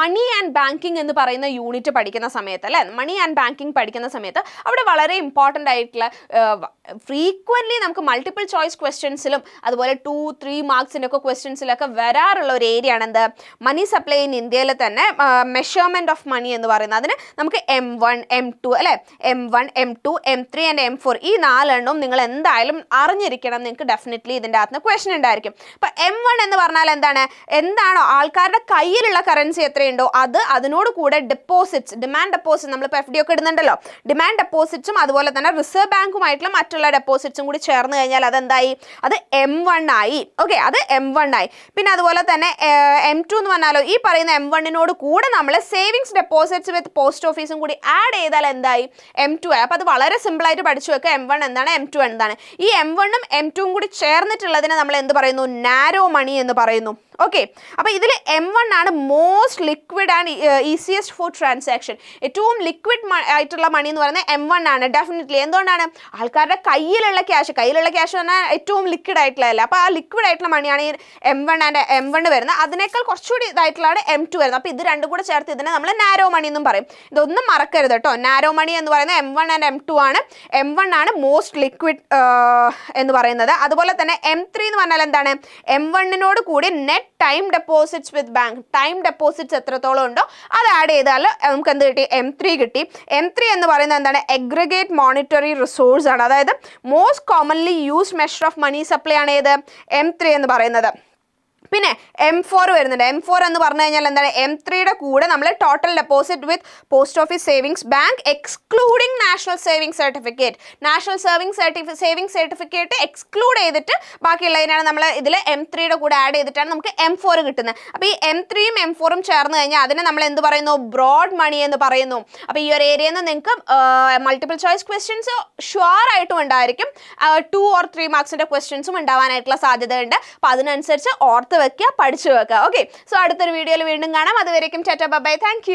money and banking എന്ന് പറയുന്ന unit പഠിക്കുന്ന സമയത്ത് അല്ലേ മണി ആൻഡ് ബാങ്കിങ് പഠിക്കുന്ന സമയത്ത് അവിടെ വളരെ ഇമ്പോർട്ടൻ്റ് ആയിട്ടുള്ള ഫ്രീക്വൻ്റ്ലി നമുക്ക് മൾട്ടിപ്പിൾ ചോയ്സ് ക്വസ്റ്റ്യൻസിലും അതുപോലെ ടു ത്രീ മാർക്സിൻ്റെ ഒക്കെ ക്വസ്റ്റ്യൻസിലൊക്കെ വരാറുള്ള ഒരു ഏരിയ ആണ് എന്ത് മണി സപ്ലൈ ഇൻ ഇന്ത്യയിൽ തന്നെ മെഷർമെൻറ്റ് ഓഫ് മണി എന്ന് പറയുന്നത് അതിന് നമുക്ക് എം വൺ എം ടു അല്ലേ M one M two M three and M four ഈ നാലെണ്ണവും നിങ്ങൾ എന്തായാലും അറിഞ്ഞിരിക്കണം നിങ്ങൾക്ക് ഡെഫിനറ്റ്ലി ഇതിൻ്റെ അകത്ത് ക്വസ്റ്റ്യൻ ഉണ്ടായിരിക്കും അപ്പം എം വൺ എന്ന് പറഞ്ഞാൽ എന്താണ് എന്താണോ ആൾക്കാരുടെ കയ്യിലുള്ള കറൻസി എത്ര എത്രയുണ്ടോ അത് അതിനോട് കൂടെ ഡെപ്പോസിറ്റ്സ് ഡിമാൻഡ് ഡെപ്പോസിറ്റ് നമ്മൾ എഫ് ഡി ഒക്കെ ഇടുന്നുണ്ടല്ലോ ഡിമാൻഡ് ഡെപ്പോസിറ്റ്സും അതുപോലെ തന്നെ റിസർവ് ബാങ്കുമായിട്ടുള്ള മറ്റുള്ള ഡെപ്പോസിറ്റ്സും കൂടി ചേർന്ന് കഴിഞ്ഞാൽ അതെന്തായി അത് എം വൺ ആയി ഓക്കെ അത് എം വൺ ആയി പിന്നെ അതുപോലെ തന്നെ എം ടു എന്ന് പറഞ്ഞാലോ ഈ പറയുന്ന എം വണ്ണിനോട് കൂടെ നമ്മൾ സേവിങ്സ് ഡെപ്പോസിറ്റ്സ് വിത്ത് പോസ്റ്റ് ഓഫീസും കൂടി ആഡ് ചെയ്താൽ എന്തായി എം ടു ആയി അപ്പോൾ അത് വളരെ സിമ്പിളായിട്ട് പഠിച്ചു വെക്കുക എം വൺ എന്താണ് എം ടു എന്താണ് ഈ എം വണ്ണും എം ടുവും കൂടി ചേർന്നിട്ടുള്ളതിനെ നമ്മൾ എന്ത് പറയുന്നു നാരോ മണി എന്ന് പറയുന്നു ഓക്കെ അപ്പോൾ ഇതിൽ എം വൺ ആണ് most liquid and easiest for transaction ഏറ്റവും ലിക്വിഡ് ആയിട്ടുള്ള മണി എന്ന് പറയുന്നത് എം വൺ ആണ് ഡെഫിനറ്റ്ലി എന്തുകൊണ്ടാണ് ആൾക്കാരുടെ കയ്യിലുള്ള ക്യാഷ് കയ്യിലുള്ള ക്യാഷ് പറഞ്ഞാൽ ഏറ്റവും ലിക്വിഡ് ആയിട്ടുള്ളതല്ല അപ്പോൾ ആ ലിക്വിഡ് ആയിട്ടുള്ള മണിയാണ് ഈ M one and M one വരുന്നത് അതിനേക്കാൾ കുറച്ചുകൂടി ഇതായിട്ടുള്ളതാണ് എം ടു വരുന്നത് അപ്പോൾ ഇത് രണ്ടും കൂടെ ചേർത്ത് ഇതിനെ നമ്മൾ നാരോ മണി എന്നും പറയും ഇതൊന്നും മറക്കരുത് കേട്ടോ നാരോ മണി എന്ന് പറയുന്നത് M one and M two ആണ് എം വൺ ആണ് മോസ്റ്റ് ലിക്വിഡ് എന്ന് പറയുന്നത് അതുപോലെ തന്നെ എം ത്രീ എന്ന് പറഞ്ഞാൽ എന്താണ് എം വണ്ണിനോട് കൂടി net time deposits with bank time deposits എത്രത്തോളം ഉണ്ടോ അത് ആഡ് ചെയ്താൽ നമുക്ക് എന്ത് കിട്ടി എം ത്രീ കിട്ടി എം ത്രീ എന്ന് പറയുന്നത് എന്താണ് എഗ്രഗേറ്റ് മോണിറ്ററി റിസോഴ്സ് ആണ് അതായത് most commonly use measure of money supply ആണ് ഏത് എം ത്രീ എന്ന് പറയുന്നത് പിന്നെ എം ഫോർ വരുന്നുണ്ട് എം ഫോർ എന്ന് പറഞ്ഞു കഴിഞ്ഞാൽ എന്താണ് എം ത്രീയുടെ കൂടെ നമ്മൾ total deposit with post office savings bank excluding national savings certificate national savings സർട്ടിഫി സേവിങ്സ് സർട്ടിഫിക്കറ്റ് എക്സ്ക്ലൂഡ് ചെയ്തിട്ട് ബാക്കിയുള്ളതിനാണ് നമ്മൾ ഇതിൽ എം ത്രീയുടെ കൂടെ ആഡ് ചെയ്തിട്ടാണ് നമുക്ക് എം ഫോർ കിട്ടുന്നത് അപ്പോൾ ഈ എം ത്രീയും എം ഫോറും ചേർന്ന് കഴിഞ്ഞാൽ അതിനെ നമ്മൾ എന്ത് പറയുന്നു ബ്രോഡ് മണി എന്ന് പറയുന്നു അപ്പോൾ ഈ ഒരു ഏരിയയിൽ നിന്ന് നിങ്ങൾക്ക് മൾട്ടിപ്പിൾ ചോയ്സ് ക്വസ്റ്റ്യൻസ് ഷുവർ ആയിട്ടും ഉണ്ടായിരിക്കും ടു ഓർ ത്രീ മാർക്സിൻ്റെ ക്വസ്റ്റ്യൻസും ഉണ്ടാവാനായിട്ടുള്ള സാധ്യതയുണ്ട് അപ്പോൾ അതിനനുസരിച്ച് ഓർത്ത് വെക്കുക പഠിച്ചു വെക്കുക ഓക്കെ സോ അടുത്തൊരു വീഡിയോയിൽ വീണ്ടും കാണാം അതുവരേക്കും ചേട്ടാ ബൈ താങ്ക്